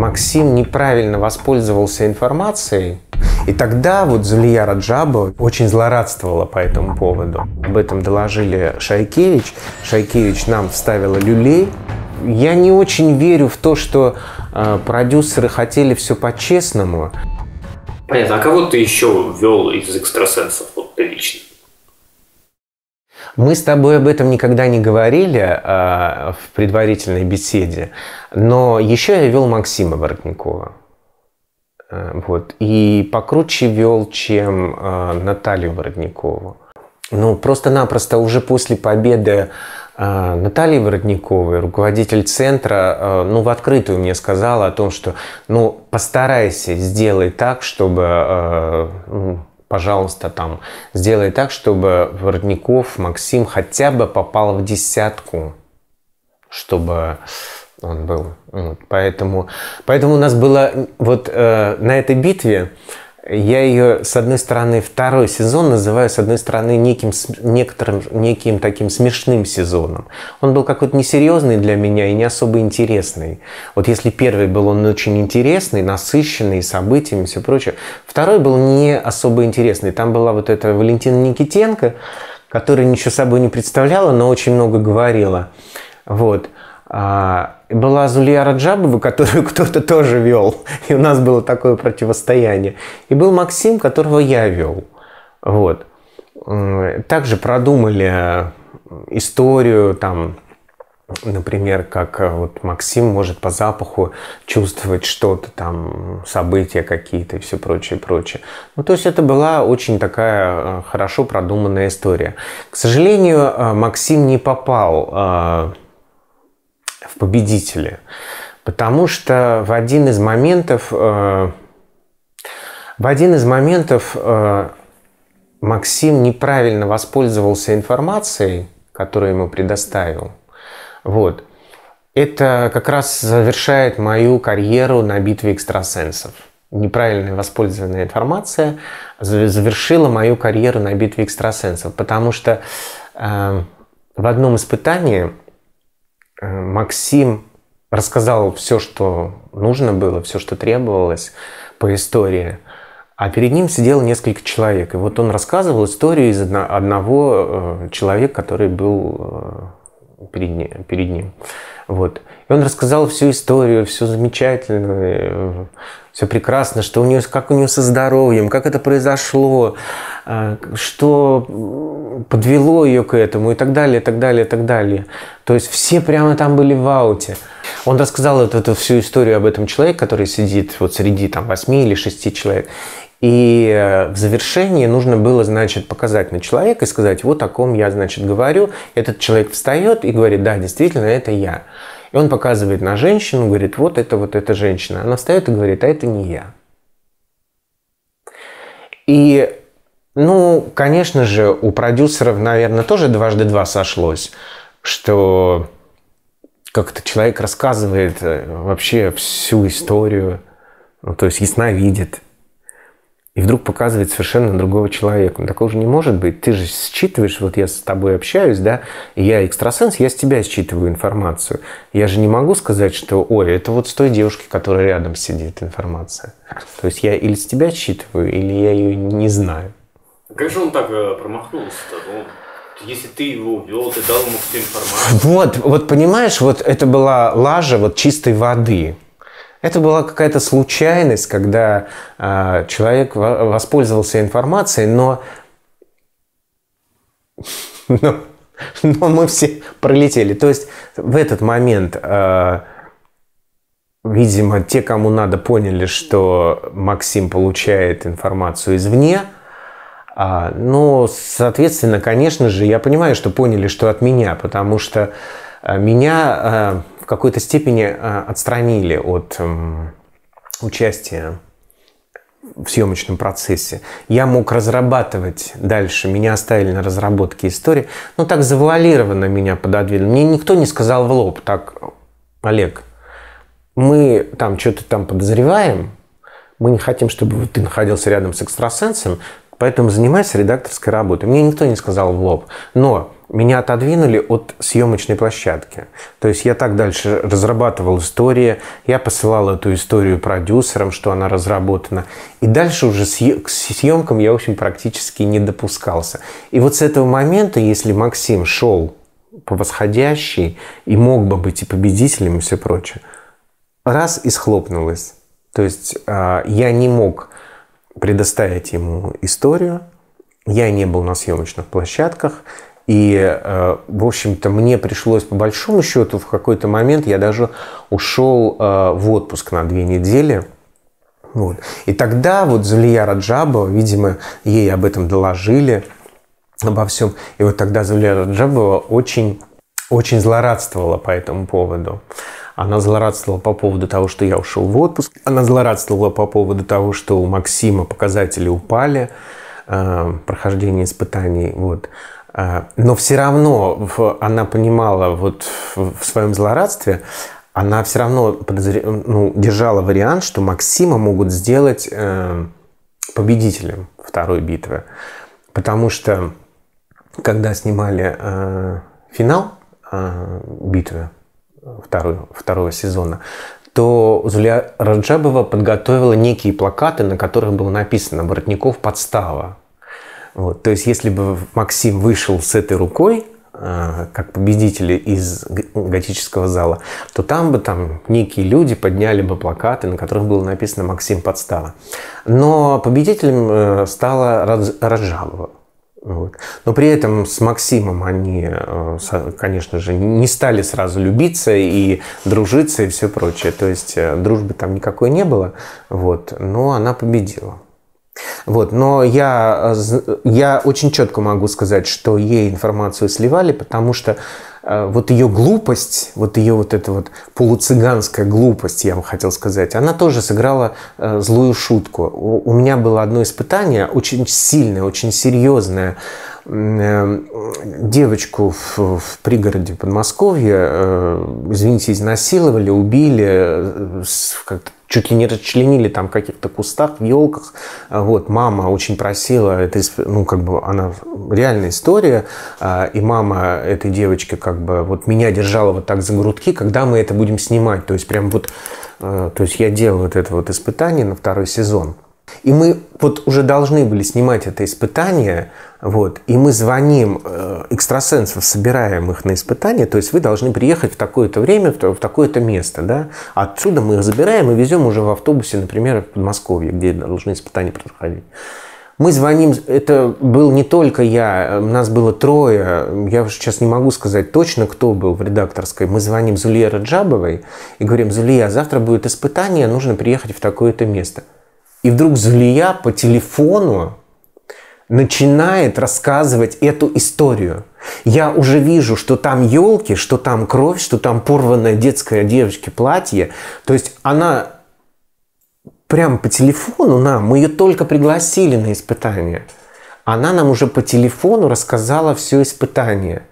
Максим неправильно воспользовался информацией, и тогда вот Зулия Раджаба очень злорадствовала по этому поводу. Об этом доложили Шайкевич. Шайкевич нам вставила люлей. Я не очень верю в то, что э, продюсеры хотели все по-честному. Понятно. А кого ты еще ввел из экстрасенсов вот, ты лично? Мы с тобой об этом никогда не говорили э, в предварительной беседе, но еще я вел Максима Воротникова. А, вот. И покруче вел, чем э, Наталью Воротникову. Ну, просто-напросто уже после победы э, Натальи Воротниковой, руководитель центра, э, ну, в открытую мне сказала о том, что, ну, постарайся, сделай так, чтобы... Э, пожалуйста, там, сделай так, чтобы Воротников Максим хотя бы попал в десятку, чтобы он был. Вот, поэтому, поэтому у нас было вот э, на этой битве я ее, с одной стороны, второй сезон называю, с одной стороны, неким, некоторым, неким таким смешным сезоном. Он был какой-то несерьезный для меня и не особо интересный. Вот если первый был он очень интересный, насыщенный событиями и все прочее, второй был не особо интересный. Там была вот эта Валентина Никитенко, которая ничего собой не представляла, но очень много говорила. Вот. А, была Зулия Раджабова, которую кто-то тоже вел, и у нас было такое противостояние. И был Максим, которого я вел. Вот. Также продумали э, историю, там, например, как э, вот Максим может по запаху чувствовать что-то там, события какие-то и все прочее, прочее. Ну, то есть это была очень такая э, хорошо продуманная история. К сожалению, Максим не попал в победителе. Потому что в один из моментов, э, в один из моментов э, Максим неправильно воспользовался информацией, которую ему предоставил. Вот. Это как раз завершает мою карьеру на битве экстрасенсов. Неправильно воспользованная информация завершила мою карьеру на битве экстрасенсов, потому что э, в одном испытании Э, Максим рассказал все, что нужно было, все, что требовалось по истории. А перед ним сидело несколько человек. И вот он рассказывал историю из одного э, человека, который был э, перед ним. Перед ним. Вот. И он рассказал всю историю, все замечательно все прекрасно, что у нее, как у нее со здоровьем, как это произошло, а, что подвело ее к этому и так далее, и так далее, и так далее. То есть все прямо там были в ауте. Он рассказал эту, эту всю историю об этом человеке, который сидит вот среди там восьми или шести человек. И э, в завершении нужно было, значит, показать на человека и сказать, вот о ком я, значит, говорю. Этот человек встает и говорит, да, действительно, это я. И он показывает на женщину, говорит, вот это вот эта женщина. Она встает и говорит, а это не я. И, ну, конечно же, у продюсеров, наверное, тоже дважды два сошлось, что как-то человек рассказывает э, вообще всю историю, ну, то есть ясновидит, и вдруг показывает совершенно другого человека. такого же не может быть. Ты же считываешь, вот я с тобой общаюсь, да, и я экстрасенс, я с тебя считываю информацию. Я же не могу сказать, что, ой, это вот с той девушкой, которая рядом сидит, информация. То есть я или с тебя считываю, или я ее не знаю. Как же он так э, промахнулся-то? Ну, если ты его увел, ты дал ему всю информацию. Вот, вот понимаешь, вот это была лажа вот чистой воды. Это была какая-то случайность, когда э, человек воспользовался информацией, но, но, но мы все пролетели. То есть в этот момент, э, видимо, те, кому надо, поняли, что Максим получает информацию извне. А, ну, соответственно, конечно же, я понимаю, что поняли, что от меня, потому что а, меня какой-то степени э, отстранили от эм, участия в съемочном процессе. Я мог разрабатывать дальше, меня оставили на разработке истории, но так завуалированно меня пододвинули. Мне никто не сказал в лоб, так, Олег, мы там что-то там подозреваем, мы не хотим, чтобы ты находился рядом с экстрасенсом, Поэтому занимайся редакторской работой. Мне никто не сказал в лоб. Но меня отодвинули от съемочной площадки. То есть я так дальше разрабатывал истории, я посылал эту историю продюсерам, что она разработана. И дальше уже к съемкам я, в общем, практически не допускался. И вот с этого момента, если Максим шел по восходящей и мог бы быть и победителем и все прочее, раз и схлопнулось. То есть а, я не мог предоставить ему историю. Я не был на съемочных площадках. И, э, в общем-то, мне пришлось, по большому счету, в какой-то момент я даже ушел э, в отпуск на две недели. Вот. И тогда вот Завлия Раджабова, видимо, ей об этом доложили, обо всем. И вот тогда Завлия Раджабова очень, очень злорадствовала по этому поводу. Она злорадствовала по поводу того, что я ушел в отпуск. Она злорадствовала по поводу того, что у Максима показатели упали, э, прохождение испытаний. Вот. Э, но все равно в, она понимала вот в, в своем злорадстве, она все равно подозр... ну, держала вариант, что Максима могут сделать э, победителем второй битвы. Потому что когда снимали э, финал э, битвы, второго, второго сезона, то Зуля Раджабова подготовила некие плакаты, на которых было написано «Воротников подстава». Вот. То есть, если бы Максим вышел с этой рукой, э, как победители из готического зала, то там бы там некие люди подняли бы плакаты, на которых было написано «Максим Подстава». Но победителем э, стала Раджабова. Вот. Но при этом с Максимом они, э, конечно же, не стали сразу любиться и дружиться и все прочее. То есть э, дружбы там никакой не было, вот, но она победила. Вот, но я, э, я очень четко могу сказать, что ей информацию сливали, потому что Э, вот ее глупость, вот ее вот эта вот полуцыганская глупость, я вам хотел сказать, она тоже сыграла э, злую шутку. У меня было одно испытание, очень сильное, очень серьезное. Э, девочку в, в пригороде Подмосковья, извините, изнасиловали, убили, как-то чуть ли не расчленили там в каких-то кустах, в елках. Вот, мама очень просила, это, ну, как бы, она реальная история, а, и мама этой девочки, как бы, вот меня держала вот так за грудки, когда мы это будем снимать, то есть прям вот, э, то есть я делал вот это вот испытание на второй сезон, и мы вот уже должны были снимать это испытание, вот, и мы звоним э, экстрасенсов, собираем их на испытание, то есть вы должны приехать в такое-то время, в, такое-то место, да, отсюда мы их забираем и везем уже в автобусе, например, в Подмосковье, где должны испытания проходить. Мы звоним, это был не только я, э, нас было трое, я уже сейчас не могу сказать точно, кто был в редакторской. Мы звоним Зулие Раджабовой и говорим, Зулия, а завтра будет испытание, нужно приехать в такое-то место. И вдруг Зулия по телефону начинает рассказывать эту историю. Я уже вижу, что там елки, что там кровь, что там порванное детское девочке платье. То есть она прям по телефону нам, мы ее только пригласили на испытание. Она нам уже по телефону рассказала все испытание.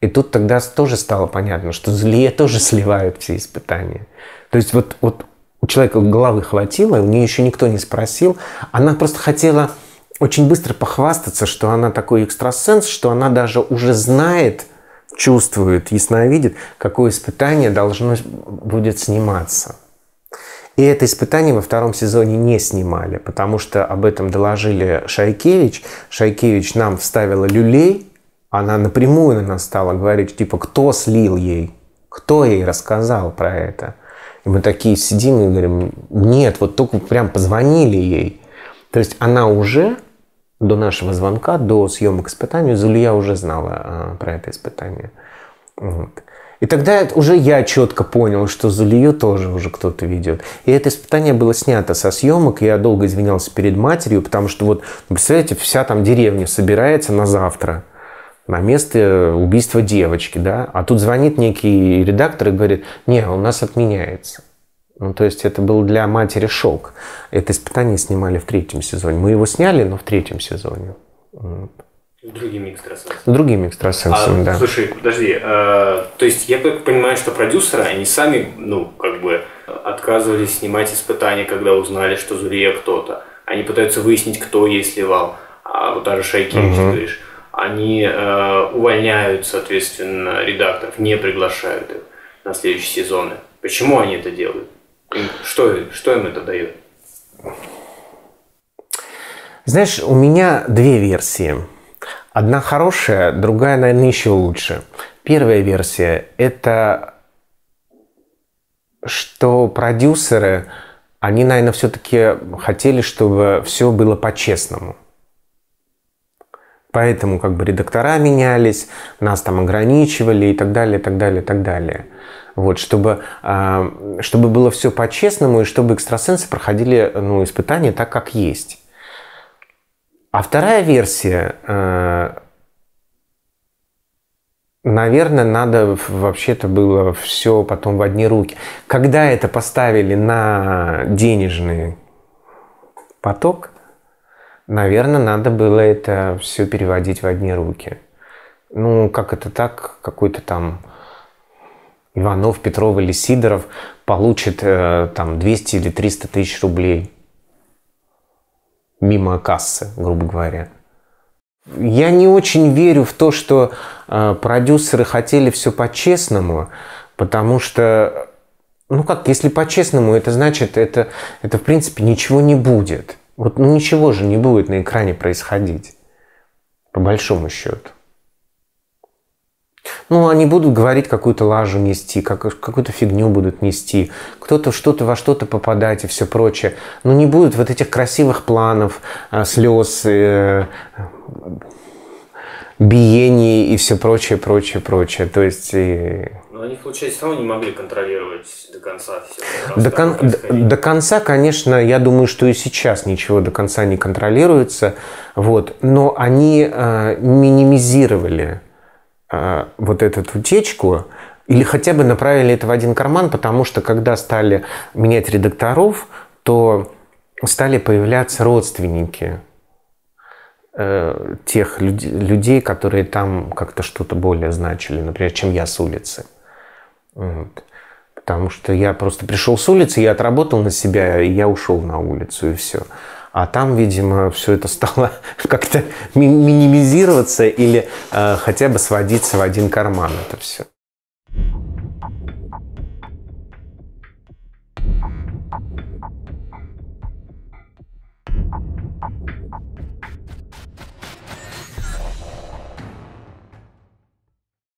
И тут тогда тоже стало понятно, что злые тоже сливают все испытания. То есть вот, вот человека головы хватило, у нее еще никто не спросил. Она просто хотела очень быстро похвастаться, что она такой экстрасенс, что она даже уже знает, чувствует, ясновидит, какое испытание должно будет сниматься. И это испытание во втором сезоне не снимали, потому что об этом доложили Шайкевич. Шайкевич нам вставила люлей, она напрямую на нас стала говорить, типа, кто слил ей, кто ей рассказал про это мы такие сидим и говорим, нет, вот только прям позвонили ей. То есть она уже до нашего звонка, до съемок испытания, Зулья уже знала а, про это испытание. Вот. И тогда уже я четко понял, что Зулию тоже уже кто-то ведет. И это испытание было снято со съемок. Я долго извинялся перед матерью, потому что вот, ну, представляете, вся там деревня собирается на завтра на место э, убийства девочки, да, а тут звонит некий редактор и говорит, не, у нас отменяется. Ну, то есть это был для матери шок. Это испытание снимали в третьем сезоне. Мы его сняли, но в третьем сезоне. Другими экстрасенсами. Другими экстрасенсами, а, да. Слушай, подожди, а, то есть я как понимаю, что продюсеры, они сами, ну, как бы отказывались снимать испытания, когда узнали, что Зурия кто-то. Они пытаются выяснить, кто есть Левал. А вот даже Шайки, угу. ты говоришь они э, увольняют, соответственно, редакторов, не приглашают их на следующие сезоны. Почему они это делают? что, что им это дает? Знаешь, у меня две версии. Одна хорошая, другая, наверное, еще лучше. Первая версия – это что продюсеры, они, наверное, все-таки хотели, чтобы все было по-честному – Поэтому как бы редактора менялись, нас там ограничивали и так далее, и так далее, и так далее. Вот, чтобы, а, чтобы было все по-честному и чтобы экстрасенсы проходили ну, испытания так, как есть. А вторая версия, э, наверное, надо вообще-то было все потом в одни руки. Когда это поставили на денежный поток – Наверное, надо было это все переводить в одни руки. Ну, как это так, какой-то там Иванов, Петров или Сидоров получит э, там 200 или 300 тысяч рублей мимо кассы, грубо говоря. Я не очень верю в то, что э, продюсеры хотели все по-честному, потому что, ну как, если по-честному, это значит, это, это в принципе ничего не будет. Вот ну, ничего же не будет на экране происходить, по большому счету. Ну, они будут говорить какую-то лажу нести, как, какую-то фигню будут нести, кто-то что-то во что-то попадать и все прочее. Но не будет вот этих красивых планов, э, слез, э, биений и все прочее, прочее, прочее. То есть... Но ну, они, получается, равно не могли контролировать до конца все. До, кон- до, до конца, конечно, я думаю, что и сейчас ничего до конца не контролируется. Вот. Но они э, минимизировали э, вот эту утечку или хотя бы направили это в один карман, потому что когда стали менять редакторов, то стали появляться родственники э, тех людей, которые там как-то что-то более значили, например, чем я с улицы. Вот. Потому что я просто пришел с улицы, я отработал на себя, и я ушел на улицу, и все. А там, видимо, все это стало как-то ми минимизироваться или э, хотя бы сводиться в один карман это все.